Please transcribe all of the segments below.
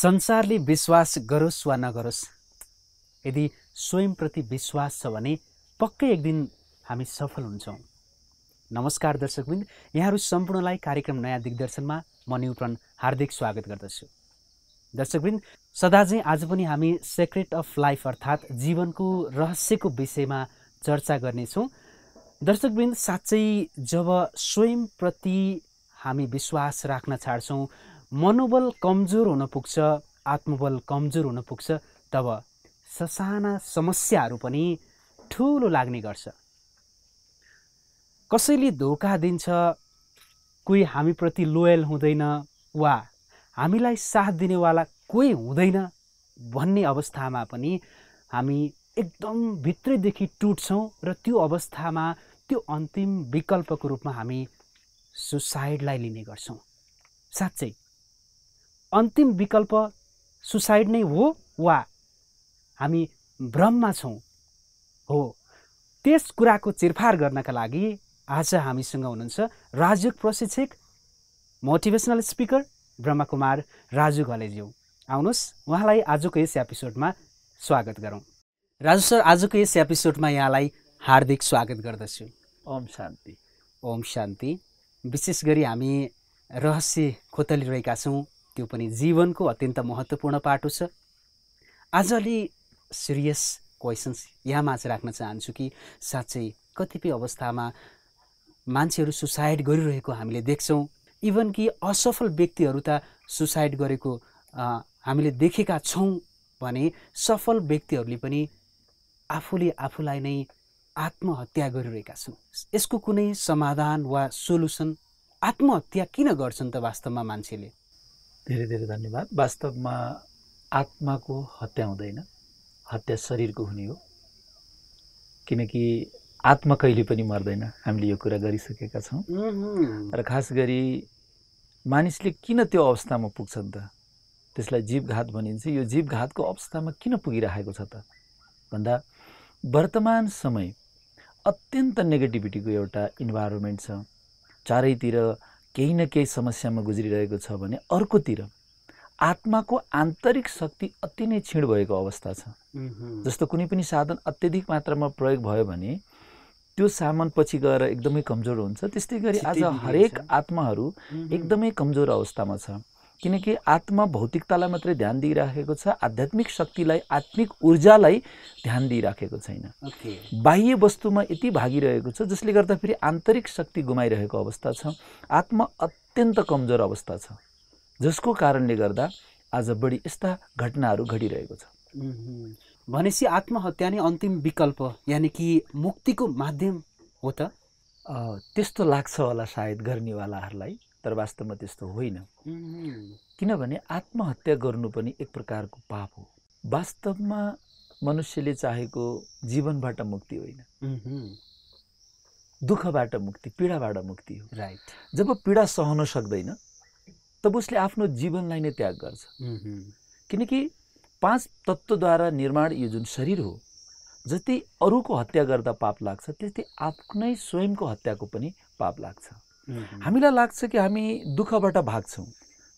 संसारले विश्वास गरोस् वा नगरोस् यदि स्वयंप्रति विश्वास छ भने पक्कै एक दिन हामी सफल हुन्छौँ नमस्कार दर्शकबिन्द यहाँहरू सम्पूर्णलाई कार्यक्रम नयाँ दिग्दर्शनमा म न्युप्रन हार्दिक स्वागत गर्दछु दर्शकबिन्द सदा चाहिँ आज पनि हामी सेक्रेट अफ लाइफ अर्थात् जीवनको रहस्यको विषयमा चर्चा गर्नेछौँ दर्शकबिन्द साँच्चै जब स्वयंप्रति हामी विश्वास राख्न छाड्छौँ मनोबल कमजोर हुन पुग्छ आत्मबल कमजोर हुन पुग्छ तब ससाना समस्याहरू पनि ठुलो लाग्ने गर्छ कसैले धोका दिन्छ कोही हामीप्रति लोयल हुँदैन वा हामीलाई साथ दिनेवाला कोही हुँदैन भन्ने अवस्थामा पनि हामी एकदम भित्रैदेखि टुट्छौँ र त्यो अवस्थामा त्यो अन्तिम विकल्पको रूपमा हामी सुसाइडलाई लिने गर्छौँ साँच्चै अन्तिम विकल्प सुसाइड नै हो वा हामी भ्रममा छौँ हो त्यस कुराको चिरफार गर्नका लागि आज हामीसँग हुनुहुन्छ राजयोग प्रशिक्षक मोटिभेसनल स्पिकर ब्रह्मकुमार राजु घलेज्यू आउनुहोस् उहाँलाई आजको यस एपिसोडमा स्वागत गरौँ राजु सर आजको यस एपिसोडमा यहाँलाई हार्दिक स्वागत गर्दछु ओम शान्ति ओम शान्ति विशेष गरी हामी रहस्य खोतलिरहेका छौँ त्यो पनि जीवनको अत्यन्त महत्त्वपूर्ण पाटो छ आज अलि सिरियस क्वेसन्स यहाँ माझ राख्न चाहन्छु कि साँच्चै कतिपय अवस्थामा मान्छेहरू सुसाइड गरिरहेको हामीले देख्छौँ इभन कि असफल व्यक्तिहरू त सुसाइड गरेको हामीले देखेका छौँ भने सफल व्यक्तिहरूले पनि आफूले आफूलाई नै आत्महत्या गरिरहेका छन् यसको कुनै समाधान वा सोलुसन आत्महत्या किन गर्छन् त वास्तवमा मान्छेले धेरै धेरै धन्यवाद वास्तवमा आत्माको हत्या हुँदैन हत्या शरीरको हुने हो किनकि आत्मा कहिले पनि मर्दैन हामीले यो कुरा गरिसकेका छौँ र खास गरी मानिसले किन त्यो अवस्थामा पुग्छन् त त्यसलाई जीवघात भनिन्छ यो जीवघातको अवस्थामा किन पुगिरहेको छ त भन्दा वर्तमान समय अत्यन्त नेगेटिभिटीको एउटा इन्भाइरोमेन्ट छ चारैतिर केही न केही समस्यामा गुज्रिरहेको छ भने अर्कोतिर आत्माको आन्तरिक शक्ति अति नै क्षीण भएको अवस्था छ जस्तो कुनै पनि साधन अत्यधिक मात्रामा प्रयोग भयो भने त्यो सामान पछि गएर एकदमै कमजोर हुन्छ त्यस्तै गरी आज हरेक आत्माहरू एकदमै कमजोर अवस्थामा छ किनकि आत्मा भौतिकतालाई मात्रै ध्यान दिइराखेको छ आध्यात्मिक शक्तिलाई आत्मिक ऊर्जालाई ध्यान दिइराखेको छैन बाह्य वस्तुमा यति भागिरहेको छ जसले गर्दा फेरि आन्तरिक शक्ति गुमाइरहेको अवस्था छ आत्मा अत्यन्त कमजोर अवस्था छ जसको कारणले गर्दा आज बढी यस्ता घटनाहरू घटिरहेको छ भनेपछि आत्महत्या नै अन्तिम विकल्प यानि कि मुक्तिको माध्यम हो त त्यस्तो लाग्छ होला सायद गर्नेवालाहरूलाई तर वास्तवमा त्यस्तो होइन किनभने आत्महत्या गर्नु पनि एक प्रकारको पाप हो वास्तवमा मनुष्यले चाहेको जीवनबाट मुक्ति होइन दुःखबाट मुक्ति पीडाबाट मुक्ति हो राइट जब पीडा सहन सक्दैन तब उसले आफ्नो जीवनलाई नै त्याग गर्छ किनकि पाँच तत्त्वद्वारा निर्माण यो जुन शरीर हो जति अरूको हत्या गर्दा पाप लाग्छ त्यति आफ्नै स्वयंको हत्याको पनि पाप लाग्छ हामीलाई लाग्छ कि हामी दुःखबाट भाग्छौँ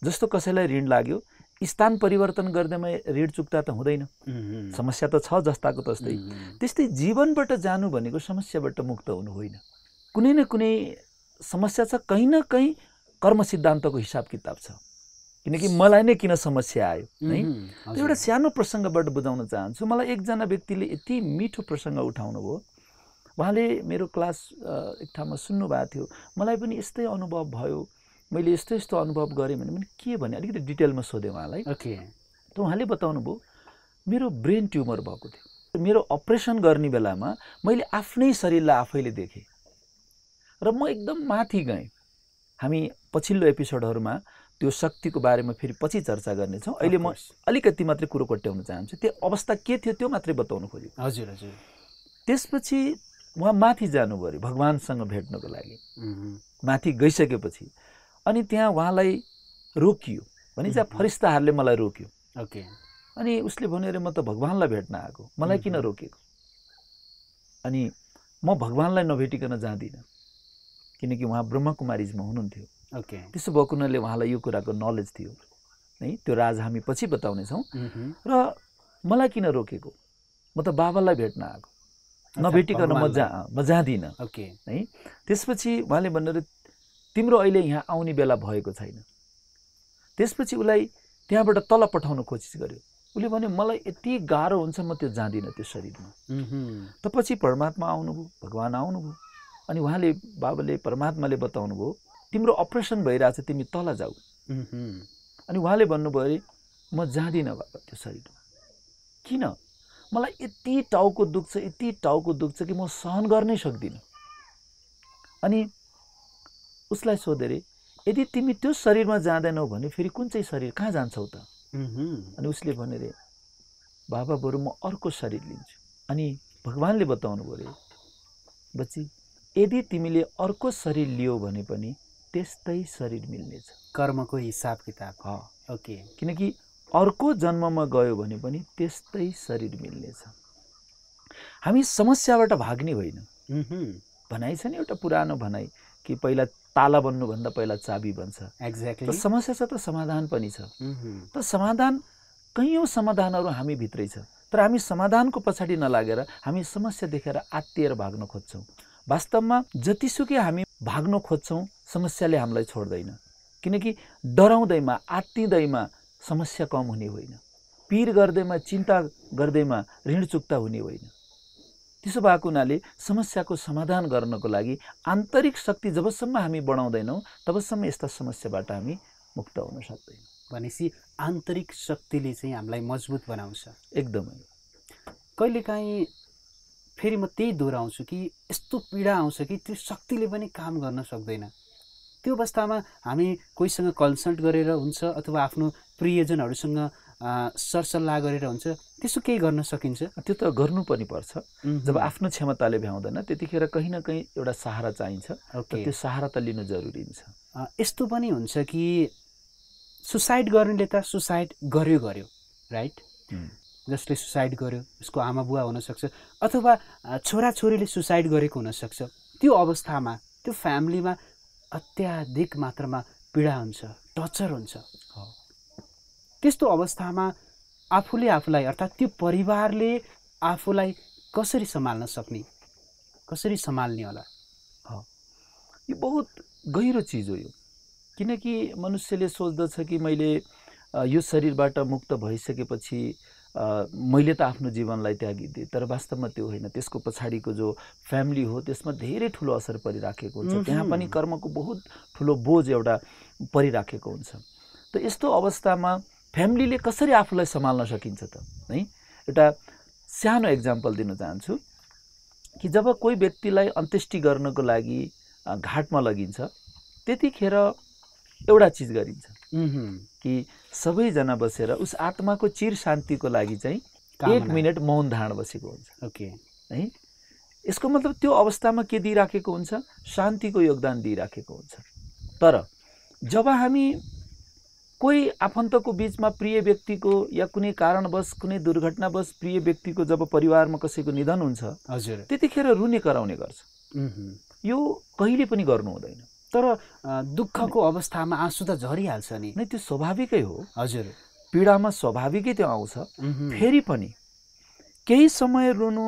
जस्तो कसैलाई ऋण लाग्यो स्थान परिवर्तन गर्दैमा ऋण चुक्ता त हुँदैन समस्या त छ जस्ताको तस्तै त्यस्तै जीवनबाट जानु भनेको समस्याबाट मुक्त हुनु होइन कुनै न कुनै समस्या छ कहीँ न कहीँ कर्म सिद्धान्तको हिसाब किताब छ किनकि मलाई नै किन समस्या आयो है एउटा सानो प्रसङ्गबाट बुझाउन चाहन्छु मलाई एकजना व्यक्तिले यति मिठो प्रसङ्ग उठाउनु भयो उहाँले मेरो क्लास एक ठाउँमा सुन्नुभएको थियो मलाई पनि यस्तै अनुभव भयो मैले यस्तो यस्तो अनुभव गरेँ भने पनि के भने अलिकति डिटेलमा सोधेँ उहाँलाई ओके त उहाँले बताउनु भयो मेरो ब्रेन ट्युमर भएको थियो मेरो अपरेसन गर्ने बेलामा मैले आफ्नै शरीरलाई आफैले देखेँ र म एकदम माथि गएँ हामी पछिल्लो एपिसोडहरूमा त्यो शक्तिको बारेमा फेरि पछि चर्चा गर्नेछौँ अहिले म अलिकति मात्रै कुरो कोट्याउन चाहन्छु त्यो अवस्था के थियो त्यो मात्रै बताउनु खोजेँ हजुर हजुर त्यसपछि उहाँ माथि जानु पऱ्यो भगवान्सँग भेट्नको लागि माथि गइसकेपछि अनि त्यहाँ उहाँलाई रोकियो भने चाहिँ फरिस्ताहरूले मलाई रोक्यो ओके अनि उसले भन्यो अरे म त भगवान्लाई भेट्न आएको मलाई किन रोकेको अनि म भगवान्लाई नभेटिकन जाँदिनँ किनकि उहाँ ब्रह्मकुमारीजमा हुनुहुन्थ्यो ओके त्यसो भएको हुनाले उहाँलाई यो कुराको नलेज थियो है त्यो राज हामी पछि बताउनेछौँ र मलाई किन रोकेको म त बाबालाई भेट्न आएको नभेटिकन म जा म जाँदिनँ ओके है त्यसपछि उहाँले भन्नु तिम्रो अहिले यहाँ आउने बेला भएको छैन त्यसपछि उसलाई त्यहाँबाट तल पठाउन कोसिस गर्यो उसले भन्यो मलाई यति गाह्रो हुन्छ म त्यो जाँदिनँ त्यो शरीरमा त पछि परमात्मा आउनुभयो भगवान् आउनुभयो अनि उहाँले बाबाले परमात्माले बताउनु भयो तिम्रो अपरेसन भइरहेछ तिमी तल जाऊ अनि उहाँले भन्नुभयो अरे म जाँदिनँ बाबा त्यो शरीरमा किन मलाई यति टाउको दुख्छ यति टाउको दुख्छ कि म सहन गर्नै सक्दिनँ अनि उसलाई सोधे अरे यदि तिमी त्यो शरीरमा जाँदैनौ भने फेरि कुन चाहिँ शरीर कहाँ जान्छौ त अनि उसले भने अरे बाबा बरु म अर्को शरीर लिन्छु अनि भगवान्ले बताउनु पऱ्यो बच्ची यदि तिमीले अर्को शरीर लियो भने पनि त्यस्तै शरीर मिल्नेछ कर्मको हिसाब किताब ओके किनकि अर्को जन्ममा गयो भने पनि त्यस्तै शरीर मिल्नेछ हामी समस्याबाट भाग्ने होइन भनाइ छ नि एउटा पुरानो भनाइ कि पहिला ताला बन्नुभन्दा पहिला चाबी बन्छ एक्ज्याक्टली समस्या छ त समाधान पनि छ त समाधान कैयौँ समाधानहरू हामी भित्रै छ तर हामी समाधानको पछाडि नलागेर हामी समस्या देखेर आत्तिएर भाग्न खोज्छौँ वास्तवमा जतिसुकै हामी भाग्न खोज्छौँ समस्याले हामीलाई छोड्दैन किनकि डराउँदैमा आत्तिँदैमा समस्या कम हुने होइन पिर गर्दैमा चिन्ता गर्दैमा ऋण चुक्ता हुने होइन त्यसो भएको हुनाले समस्याको समाधान गर्नको लागि आन्तरिक शक्ति जबसम्म हामी बढाउँदैनौँ तबसम्म यस्ता समस्याबाट हामी मुक्त हुन सक्दैनौँ भनेपछि आन्तरिक शक्तिले चाहिँ हामीलाई मजबुत बनाउँछ एकदमै कहिलेकाहीँ फेरि म त्यही दोहोऱ्याउँछु कि यस्तो पीडा आउँछ कि त्यो शक्तिले पनि काम गर्न सक्दैन त्यो अवस्थामा हामी कोहीसँग कन्सल्ट गरेर हुन्छ अथवा आफ्नो प्रियजनहरूसँग सरसल्लाह गरेर हुन्छ त्यसो केही गर्न सकिन्छ त्यो त गर्नु पनि पर्छ जब आफ्नो क्षमताले भ्याउँदैन त्यतिखेर कहीँ न कहीँ एउटा सहारा चाहिन्छ त्यो सहारा त लिनु जरुरी हुन्छ यस्तो पनि हुन्छ कि सुसाइड गर्नेले त सुसाइड गर्यो गर्यो राइट जसले सुसाइड गर्यो उसको आमा बुवा हुनसक्छ अथवा छोराछोरीले सुसाइड गरेको हुनसक्छ त्यो अवस्थामा त्यो फ्यामिलीमा अत्याधिक मात्रामा पीडा हुन्छ टर्चर हुन्छ त्यस्तो अवस्थामा आफूले आफूलाई अर्थात् त्यो परिवारले आफूलाई कसरी सम्हाल्न सक्ने कसरी सम्हाल्ने होला यो बहुत गहिरो चिज हो यो किनकि मनुष्यले सोच्दछ कि मैले यो शरीरबाट मुक्त भइसकेपछि मैले त आफ्नो जीवनलाई त्यागिदिएँ तर वास्तवमा त्यो होइन त्यसको पछाडिको जो फ्यामिली हो त्यसमा धेरै ठुलो असर परिराखेको हुन्छ त्यहाँ पनि कर्मको बहुत ठुलो बोझ एउटा परिराखेको हुन्छ त यस्तो अवस्थामा फ्यामिलीले कसरी आफूलाई सम्हाल्न सकिन्छ त है एउटा सानो एक्जाम्पल दिन चाहन्छु कि जब कोही व्यक्तिलाई अन्त्येष्टि गर्नको लागि घाटमा लगिन्छ त्यतिखेर एउटा चिज गरिन्छ कि सबैजना बसेर उस आत्माको चिर शान्तिको लागि चाहिँ एक मिनट मौन धारण बसेको हुन्छ ओके है यसको मतलब त्यो अवस्थामा के दिइराखेको हुन्छ शान्तिको योगदान दिइराखेको हुन्छ तर जब हामी कोही आफन्तको बिचमा प्रिय व्यक्तिको या कुनै कारणवश कुनै दुर्घटनावश प्रिय व्यक्तिको जब परिवारमा कसैको निधन हुन्छ हजुर त्यतिखेर रुने कराउने गर्छ यो कहिले पनि गर्नु हुँदैन तर दुःखको अवस्थामा आँसु त झरिहाल्छ नि नै त्यो स्वाभाविकै हो हजुर पीडामा स्वाभाविकै त्यो आउँछ फेरि पनि केही समय रुनु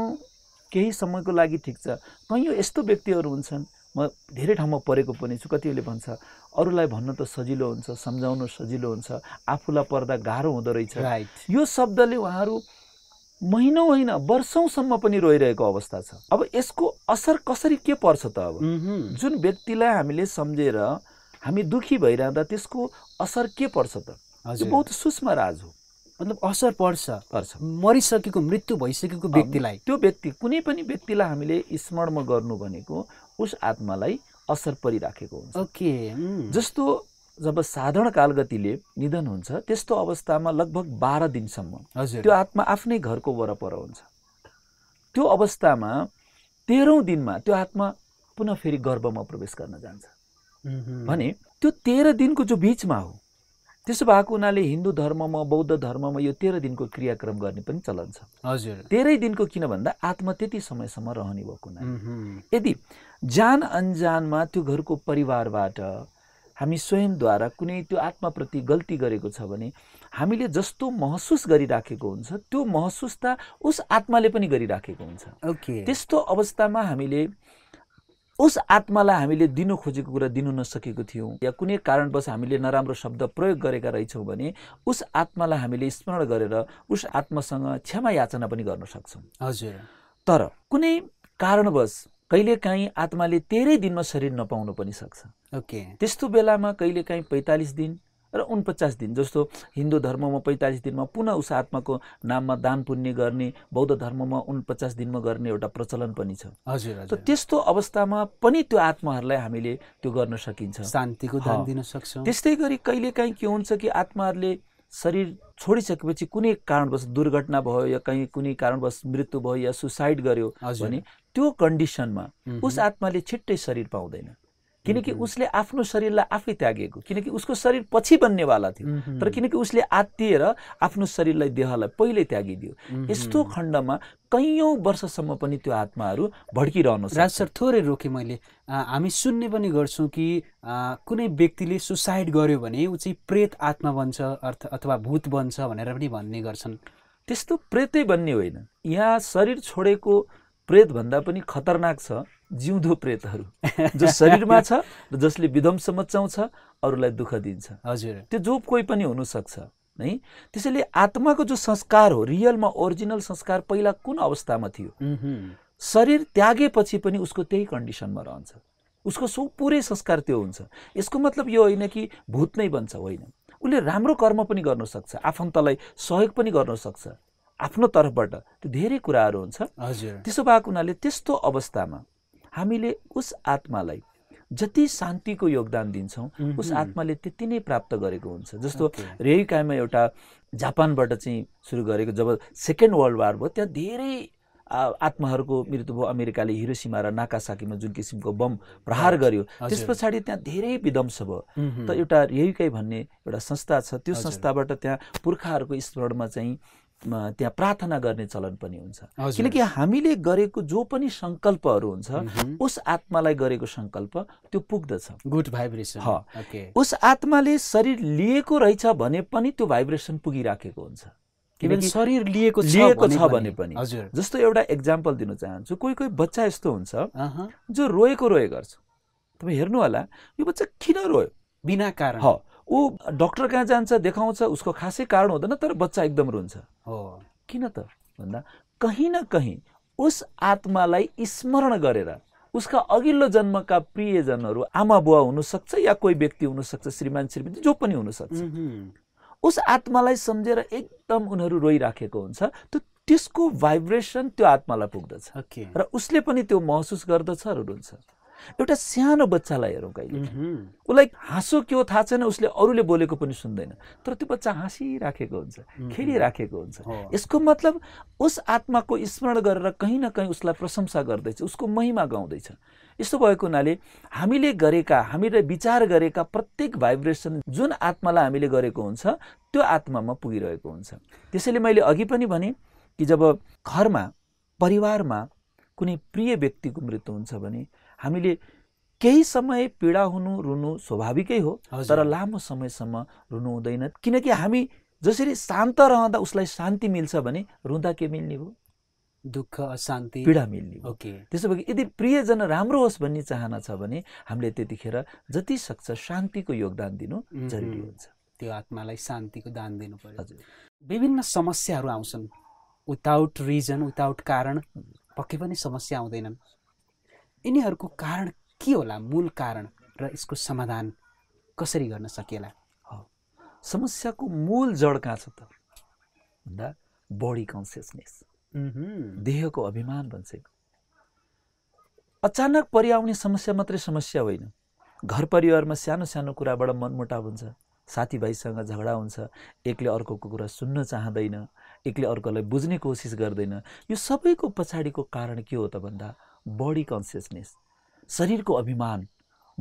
केही समयको लागि ठिक छ यो यस्तो व्यक्तिहरू हुन्छन् म धेरै ठाउँमा परेको पनि छु कतिले भन्छ अरूलाई भन्न त सजिलो हुन्छ सम्झाउनु सजिलो हुन्छ आफूलाई पर्दा गाह्रो हुँदो रहेछ यो शब्दले उहाँहरू महिनौ होइन वर्षौँसम्म पनि रोइरहेको अवस्था छ अब यसको असर कसरी के पर्छ त अब जुन व्यक्तिलाई हामीले सम्झेर हामी दुखी भइरहँदा त्यसको असर के पर्छ त हजुर बहुत सूक्ष्म राज हो मतलब असर पर्छ पर्छ मरिसकेको मृत्यु भइसकेको व्यक्तिलाई त्यो व्यक्ति कुनै पनि व्यक्तिलाई हामीले स्मरणमा गर्नु भनेको उस आत्मालाई असर परिराखेको हुन्छ ओके जस्तो जब साधारण कालगतिले निधन हुन्छ त्यस्तो अवस्थामा लगभग बाह्र दिनसम्म त्यो आत्मा आफ्नै घरको वरपर हुन्छ त्यो अवस्थामा तेह्रौँ दिनमा त्यो आत्मा पुनः फेरि गर्भमा प्रवेश गर्न जान्छ भने त्यो तेह्र दिनको जो बिचमा हो त्यसो भएको हुनाले हिन्दू धर्ममा बौद्ध धर्ममा यो तेह्र दिनको क्रियाक्रम गर्ने पनि चलन छ हजुर तेह्रै दिनको किन भन्दा आत्मा त्यति समयसम्म रहने भएको हुनाले यदि जान अन्जानमा त्यो घरको परिवारबाट हामी स्वयंद्वारा कुनै त्यो आत्माप्रति गल्ती गरेको छ भने हामीले जस्तो महसुस गरिराखेको हुन्छ त्यो महसुस त उस आत्माले पनि गरिराखेको हुन्छ okay. त्यस्तो अवस्थामा हामीले उस आत्मालाई हामीले दिनु खोजेको कुरा दिनु नसकेको थियौँ या कुनै कारणवश हामीले नराम्रो शब्द प्रयोग गरेका रहेछौँ भने उस आत्मालाई हामीले स्मरण गरेर उस आत्मासँग क्षमा याचना पनि गर्न सक्छौँ हजुर तर कुनै कारणवश कहिलेकाहीँ आत्माले तेह्रै दिनमा शरीर नपाउनु पनि सक्छ ओके त्यस्तो बेलामा कहिलेकाहीँ पैँतालिस दिन र उनपचास दिन जस्तो हिन्दू धर्ममा पैँतालिस दिनमा पुनः उस आत्माको नाममा दान पुण्य गर्ने बौद्ध धर्ममा उनपचास दिनमा गर्ने एउटा प्रचलन पनि छ हजुर त त्यस्तो अवस्थामा पनि त्यो आत्माहरूलाई हामीले त्यो गर्न सकिन्छ शान्तिको दान दिन सक्छ त्यस्तै गरी कहिलेकाहीँ के हुन्छ कि आत्माहरूले शरीर छोडिसकेपछि कुनै कारणवश दुर्घटना भयो या कहीँ कुनै कारणवश मृत्यु भयो या सुसाइड गर्यो भने त्यो कन्डिसनमा उस आत्माले छिट्टै शरीर पाउँदैन किनकि उसले आफ्नो शरीरलाई आफै त्यागेको किनकि उसको शरीर पछि बन्नेवाला थियो तर किनकि उसले आत्तिएर आफ्नो शरीरलाई देहलाई पहिल्यै त्यागिदियो यस्तो खण्डमा कैयौँ वर्षसम्म पनि त्यो आत्माहरू भड्किरहनु राज सर थोरै रोकेँ मैले हामी सुन्ने पनि गर्छौँ कि कुनै व्यक्तिले सुसाइड गर्यो भने ऊ चाहिँ प्रेत आत्मा बन्छ अर्थ अथवा भूत बन्छ भनेर पनि भन्ने गर्छन् त्यस्तो प्रेतै बन्ने होइन यहाँ शरीर छोडेको प्रेतभन्दा पनि खतरनाक छ जिउँदो प्रेतहरू जो शरीरमा छ र जसले विध्वंस मचाउँछ अरूलाई दुःख दिन्छ हजुर त्यो जो कोही पनि हुनसक्छ है त्यसैले आत्माको जो संस्कार हो रियलमा ओरिजिनल संस्कार पहिला कुन अवस्थामा थियो शरीर त्यागेपछि पनि उसको त्यही कन्डिसनमा रहन्छ उसको सो पुरै संस्कार त्यो हुन्छ यसको मतलब यो होइन कि भूत नै बन्छ होइन उसले राम्रो कर्म पनि गर्न सक्छ आफन्तलाई सहयोग पनि गर्न सक्छ आफ्नो तर्फबाट त्यो धेरै कुराहरू हुन्छ हजुर त्यसो भएको हुनाले त्यस्तो अवस्थामा हामीले उस आत्मालाई जति शान्तिको योगदान दिन्छौँ उस आत्माले त्यति नै प्राप्त गरेको हुन्छ जस्तो okay. एउटा जापानबाट चाहिँ सुरु गरेको जब सेकेन्ड वर्ल्ड वार भयो त्यहाँ धेरै आत्माहरूको मृत्यु भयो अमेरिकाले हिरोसीमा र नाकासाकीमा जुन किसिमको बम प्रहार गर्यो त्यस पछाडि त्यहाँ धेरै विध्वंस भयो त एउटा रेयुकाई भन्ने एउटा संस्था छ त्यो संस्थाबाट त्यहाँ पुर्खाहरूको स्मरणमा चाहिँ त्यहाँ प्रार्थना गर्ने चलन पनि हुन्छ किनकि हामीले गरेको जो पनि सङ्कल्पहरू हुन्छ उस आत्मालाई गरेको सङ्कल्प त्यो पुग्दछ गुड भाइब्रेसन उस आत्माले शरीर लिएको रहेछ भने पनि त्यो भाइब्रेसन पुगिराखेको हुन्छ किनकि शरीर लिएको लिएको छ भने पनि जस्तो एउटा एक्जाम्पल दिन चाहन्छु कोही कोही बच्चा यस्तो हुन्छ जो रोएको रोए गर्छ तपाईँ हेर्नु होला यो बच्चा किन रोयो बिना कारण ऊ डक्टर कहाँ जान्छ देखाउँछ उसको खासै कारण हुँदैन तर बच्चा एकदम रुन्छ हो किन त भन्दा कहीँ न कहीँ उस आत्मालाई स्मरण गरेर उसका अघिल्लो जन्मका प्रियजनहरू आमा बुवा हुनसक्छ या कोही व्यक्ति हुनसक्छ श्रीमान श्रीमती जो पनि हुनसक्छ उस आत्मालाई सम्झेर एकदम उनीहरू रोइराखेको हुन्छ त्यो त्यसको भाइब्रेसन त्यो आत्मालाई पुग्दछ र उसले पनि त्यो महसुस गर्दछ रुन्छ एउटा सानो बच्चालाई हेरौँ कहिले उसलाई हाँसो के हो थाहा छैन उसले अरूले बोलेको पनि सुन्दैन तर त्यो बच्चा हाँसिराखेको हुन्छ खेलिराखेको हुन्छ यसको मतलब उस आत्माको स्मरण गरेर कहीँ न कहीँ उसलाई प्रशंसा गर्दैछ उसको महिमा गाउँदैछ यस्तो भएको हुनाले हामीले गरेका हामीले विचार गरेका प्रत्येक भाइब्रेसन जुन आत्मालाई हामीले गरेको हुन्छ त्यो आत्मामा पुगिरहेको हुन्छ त्यसैले मैले अघि पनि भने कि जब घरमा परिवारमा कुनै प्रिय व्यक्तिको मृत्यु हुन्छ भने हामीले केही समय पीडा हुनु रुनु स्वाभाविकै हो तर लामो समयसम्म रुनु हुँदैन किनकि हामी जसरी शान्त रहँदा उसलाई शान्ति मिल्छ भने रुँदा के मिल्ने हो दुःख अशान्ति पीडा मिल्ने ओके त्यसो भए यदि प्रियजन राम्रो होस् भन्ने चाहना छ भने हामीले त्यतिखेर जति सक्छ शान्तिको योगदान दिनु जरुरी हुन्छ त्यो आत्मालाई शान्तिको दान दिनु पर्यो विभिन्न समस्याहरू आउँछन् विदाउट रिजन विदाउट कारण पक्कै पनि समस्या आउँदैनन् यिनीहरूको कारण के होला मूल कारण र यसको समाधान कसरी गर्न सकिएला हो समस्याको मूल जड कहाँ छ त भन्दा बडी कन्सियसनेस देहको अभिमान भन्छ अचानक परिआउने समस्या मात्रै समस्या होइन घर परिवारमा सानो सानो कुराबाट मनमुटाव हुन्छ साथीभाइसँग झगडा हुन्छ एकले अर्कोको कुरा सुन्न चाहँदैन एकले अर्कोलाई बुझ्ने कोसिस गर्दैन यो सबैको पछाडिको कारण के हो त भन्दा बडी कन्सियसनेस शरीरको अभिमान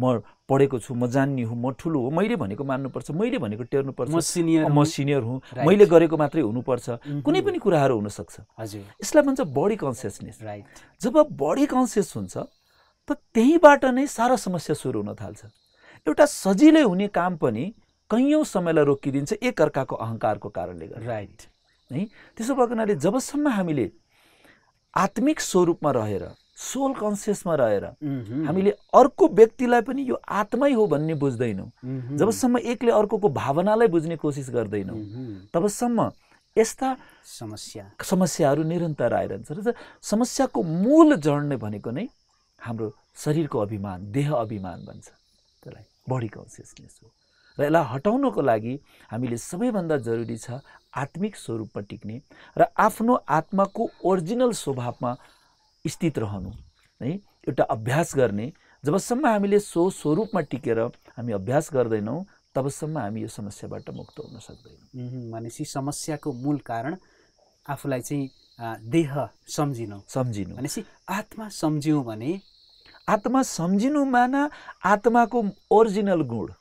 म पढेको छु म जान्ने हुँ म ठुलो हो मैले भनेको मान्नुपर्छ मैले भनेको टेर्नुपर्छ म सिनियर म सिनियर हुँ मैले गरेको मात्रै हुनुपर्छ कुनै पनि कुराहरू हुनसक्छ हजुर यसलाई भन्छ बडी कन्सियसनेस राइट जब बडी कन्सियस हुन्छ त त्यहीँबाट नै सारा समस्या सुरु हुन थाल्छ एउटा सजिलै हुने काम पनि कैयौँ समयलाई रोकिदिन्छ एकअर्काको अहङ्कारको कारणले गर्दा राइट है त्यसो भएको हुनाले जबसम्म हामीले आत्मिक स्वरूपमा रहेर सोल कन्सियसमा रहेर हामीले अर्को व्यक्तिलाई पनि यो आत्मै हो भन्ने बुझ्दैनौँ जबसम्म एकले अर्कोको भावनालाई बुझ्ने कोसिस गर्दैनौँ तबसम्म यस्ता समस्या समस्याहरू निरन्तर आइरहन्छ र समस्याको मूल जड नै भनेको नै हाम्रो शरीरको अभिमान देह अभिमान भन्छ त्यसलाई बडी कन्सियसनेस हो र यसलाई हटाउनको लागि हामीले सबैभन्दा जरुरी छ आत्मिक स्वरूपमा टिक्ने र आफ्नो आत्माको ओरिजिनल स्वभावमा स्थित रहनु है एउटा अभ्यास गर्ने जबसम्म हामीले सो स्वरूपमा टिकेर हामी अभ्यास गर्दैनौँ तबसम्म हामी यो समस्याबाट मुक्त हुन सक्दैनौँ भनेपछि समस्याको मूल कारण आफूलाई चाहिँ देह सम्झिनु सम्झिनु भनेपछि आत्मा सम्झ्यौँ भने आत्मा सम्झिनु माना आत्माको ओरिजिनल गुण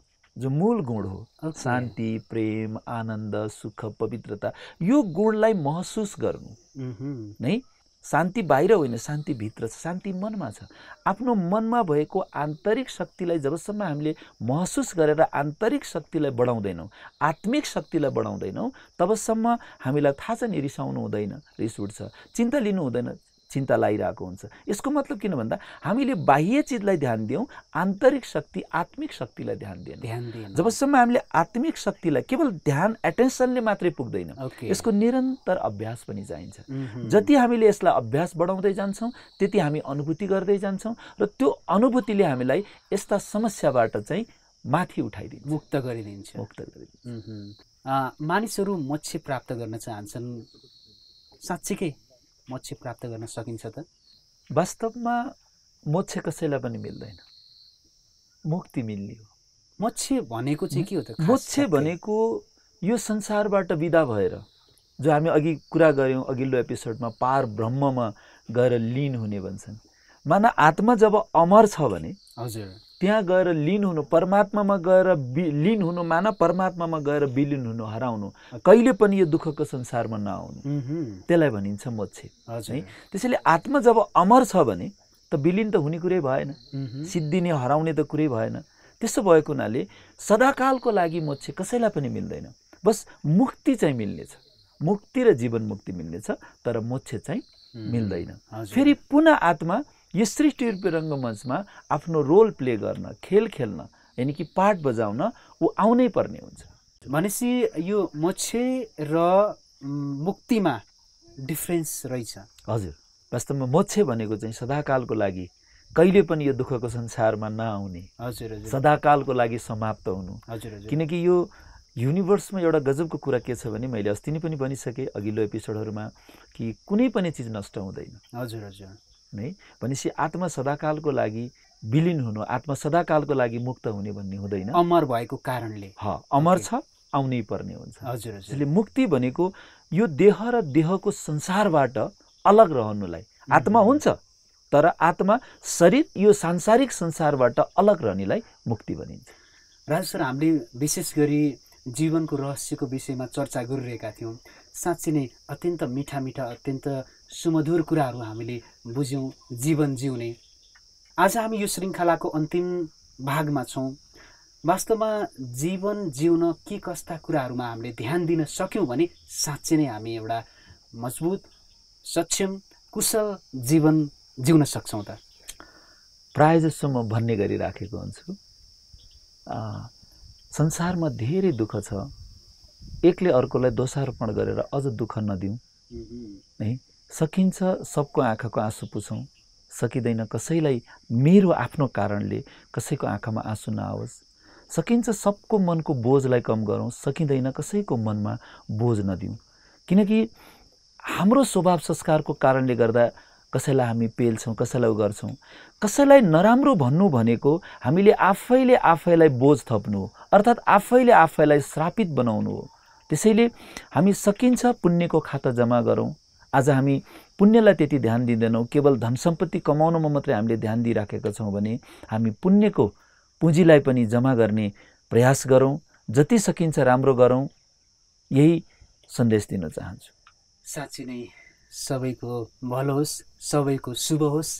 जो मूल गुण हो okay. शान्ति प्रेम आनन्द सुख पवित्रता यो गुणलाई महसुस गर्नु नै शान्ति बाहिर होइन शान्ति भित्र छ शान्ति मनमा छ आफ्नो मनमा भएको आन्तरिक शक्तिलाई जबसम्म हामीले महसुस गरेर आन्तरिक शक्तिलाई बढाउँदैनौँ आत्मिक शक्तिलाई बढाउँदैनौँ तबसम्म हामीलाई थाहा छ नि रिसाउनु हुँदैन रिस उठ्छ चिन्ता लिनु हुँदैन चिन्ता लागिरहेको हुन्छ यसको मतलब किन भन्दा हामीले बाह्य चिजलाई ध्यान दियौँ आन्तरिक शक्ति आत्मिक शक्तिलाई ध्यान दिएन ध्यान दिएन जबसम्म हामीले आत्मिक शक्तिलाई केवल ध्यान एटेन्सनले मात्रै पुग्दैन यसको निरन्तर अभ्यास पनि चाहिन्छ जति हामीले यसलाई अभ्यास बढाउँदै जान्छौँ त्यति हामी अनुभूति गर्दै जान्छौँ र त्यो अनुभूतिले हामीलाई यस्ता समस्याबाट चाहिँ माथि उठाइदिन्छ मुक्त गरिदिन्छ मुक्त गरिदिन्छ मानिसहरू मोक्ष प्राप्त गर्न चाहन्छन् साँच्चीकै मोक्ष प्राप्त गर्न सकिन्छ त वास्तवमा मोक्ष कसैलाई पनि मिल्दैन मुक्ति मिल्ने हो मोक्ष भनेको चाहिँ के हो त मोक्ष भनेको यो संसारबाट विदा भएर जो हामी अघि कुरा गऱ्यौँ अघिल्लो एपिसोडमा पार ब्रह्ममा गएर लिन हुने भन्छन् माना आत्मा जब अमर छ भने हजुर त्यहाँ गएर लिन हुनु परमात्मामा गएर लिन हुनु मान परमात्मामा गएर विलिन हुनु हराउनु कहिले पनि यो दुःखको संसारमा नआउनु त्यसलाई भनिन्छ मोक्ष है त्यसैले आत्मा जब अमर छ भने त विलिन त हुने कुरै भएन सिद्धिने हराउने त कुरै भएन त्यसो भएको हुनाले सदाकालको लागि मोक्ष कसैलाई पनि मिल्दैन बस मुक्ति चाहिँ मिल्नेछ मुक्ति र जीवन मुक्ति मिल्नेछ तर मोक्ष चाहिँ मिल्दैन फेरि पुनः आत्मा यसरी टिरपी रङ्गमञ्चमा आफ्नो रोल प्ले गर्न खेल खेल्न यानि कि पाठ बजाउन ऊ आउनै पर्ने हुन्छ भनेपछि यो मोक्षे र मुक्तिमा डिफ्रेन्स रहेछ हजुर वास्तवमा मोक्ष भनेको चाहिँ सदाकालको लागि कहिले पनि यो दुःखको संसारमा नआउने हजुर सदाकालको लागि समाप्त हुनु हजुर किनकि यो युनिभर्समा एउटा गजबको कुरा के छ भने मैले अस्ति नै पनि भनिसकेँ अघिल्लो एपिसोडहरूमा कि कुनै पनि चिज नष्ट हुँदैन हजुर हजुर है भनेपछि आत्मा सदाकालको लागि विलिन हुनु आत्मा सदाकालको लागि मुक्त हुने भन्ने हुँदैन अमर भएको कारणले ह अमर छ आउनै पर्ने हुन्छ हजुर हजुर मुक्ति भनेको यो देह र देहको संसारबाट अलग रहनुलाई आत्मा हुन्छ तर आत्मा शरीर यो सांसारिक संसारबाट अलग रहनेलाई मुक्ति भनिन्छ राज सर हामीले विशेष गरी जीवनको रहस्यको विषयमा चर्चा गरिरहेका थियौँ साँच्ची नै अत्यन्त मिठा मिठा अत्यन्त सुमधुर कुराहरू हामीले बुझ्यौँ जीवन जिउने आज हामी यो श्रृङ्खलाको अन्तिम भागमा छौँ वास्तवमा जीवन जिउन के कस्ता कुराहरूमा हामीले ध्यान दिन सक्यौँ भने साँच्चै नै हामी एउटा मजबुत सक्षम कुशल जीवन जिउन सक्छौँ त प्राय जसो म भन्ने गरिराखेको हुन्छु संसारमा धेरै दुःख छ एकले अर्कोलाई दोषारोपण गरेर अझ दुःख नदिउँ है सकिन्छ सबको आँखाको आँसु पुछौँ सकिँदैन कसैलाई मेरो आफ्नो कारणले कसैको आँखामा आँसु नआओस् सकिन्छ सबको मनको बोझलाई कम गरौँ सकिँदैन कसैको मनमा बोझ नदिउँ किनकि हाम्रो स्वभाव संस्कारको कारणले गर्दा कसैलाई हामी पेल्छौँ कसैलाई उ गर्छौँ कसैलाई नराम्रो भन्नु भनेको हामीले आफैले आफैलाई बोझ थप्नु हो अर्थात् आफैले आफैलाई श्रापित बनाउनु हो त्यसैले हामी सकिन्छ पुण्यको खाता जम्मा गरौँ आज हामी पुण्यलाई त्यति ध्यान दिँदैनौँ केवल धन सम्पत्ति कमाउनमा मात्रै हामीले ध्यान दिइराखेका छौँ भने हामी पुण्यको पुँजीलाई पनि जमा गर्ने प्रयास गरौँ जति सकिन्छ राम्रो गरौँ यही सन्देश दिन चाहन्छु साँच्ची नै सबैको भलो होस् सबैको शुभ होस्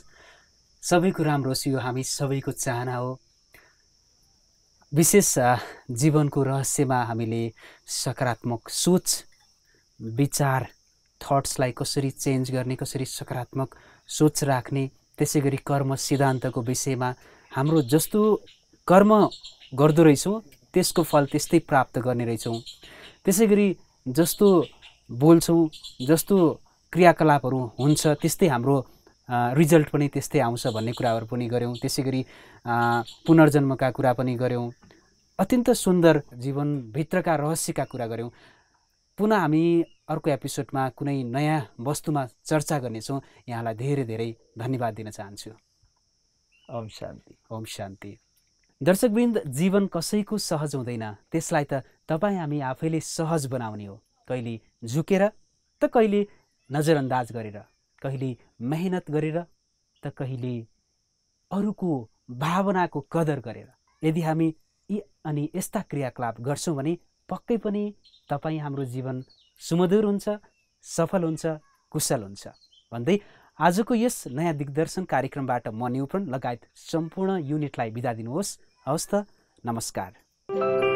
सबैको राम्रो होस् यो हामी सबैको चाहना हो विशेष जीवनको रहस्यमा हामीले सकारात्मक सोच विचार थट्सलाई कसरी चेन्ज गर्ने कसरी सकारात्मक सोच राख्ने त्यसै गरी कर्म सिद्धान्तको विषयमा हाम्रो जस्तो कर्म गर्दो रहेछौँ त्यसको फल त्यस्तै प्राप्त गर्ने रहेछौँ त्यसै गरी जस्तो बोल्छौँ जस्तो क्रियाकलापहरू हुन्छ त्यस्तै हाम्रो रिजल्ट पनि त्यस्तै आउँछ भन्ने कुराहरू पनि गऱ्यौँ त्यसै गरी पुनर्जन्मका कुरा पनि गऱ्यौँ अत्यन्त सुन्दर जीवनभित्रका रहस्यका कुरा गऱ्यौँ पुनः हामी अर्को एपिसोडमा कुनै नयाँ वस्तुमा चर्चा गर्नेछौँ यहाँलाई धेरै धेरै धन्यवाद दिन चाहन्छु ओम शान्ति ओम शान्ति दर्शकवृन्द जीवन कसैको सहज हुँदैन त्यसलाई त तपाईँ हामी आफैले सहज बनाउने हो कहिले झुकेर त कहिले नजरअन्दाज गरेर कहिले मेहनत गरेर त कहिले अरूको भावनाको कदर गरेर यदि हामी यी अनि यस्ता क्रियाकलाप गर्छौँ भने पक्कै पनि तपाईँ हाम्रो जीवन सुमधुर हुन्छ सफल हुन्छ कुशल हुन्छ भन्दै आजको यस नयाँ दिग्दर्शन कार्यक्रमबाट म न्युप्रन लगायत सम्पूर्ण युनिटलाई बिदा दिनुहोस् हवस् त नमस्कार